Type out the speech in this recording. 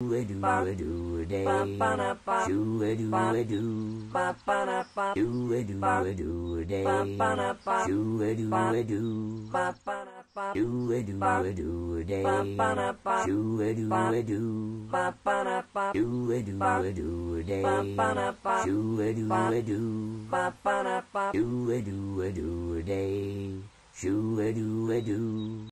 do a do a do a day. Do a do a do. Do a do a do a day. Do a do a do. Do a do a do a day. Do a do a do. Do a do a do a day. Do a do a do. Do a do a do a day. Do a do a do.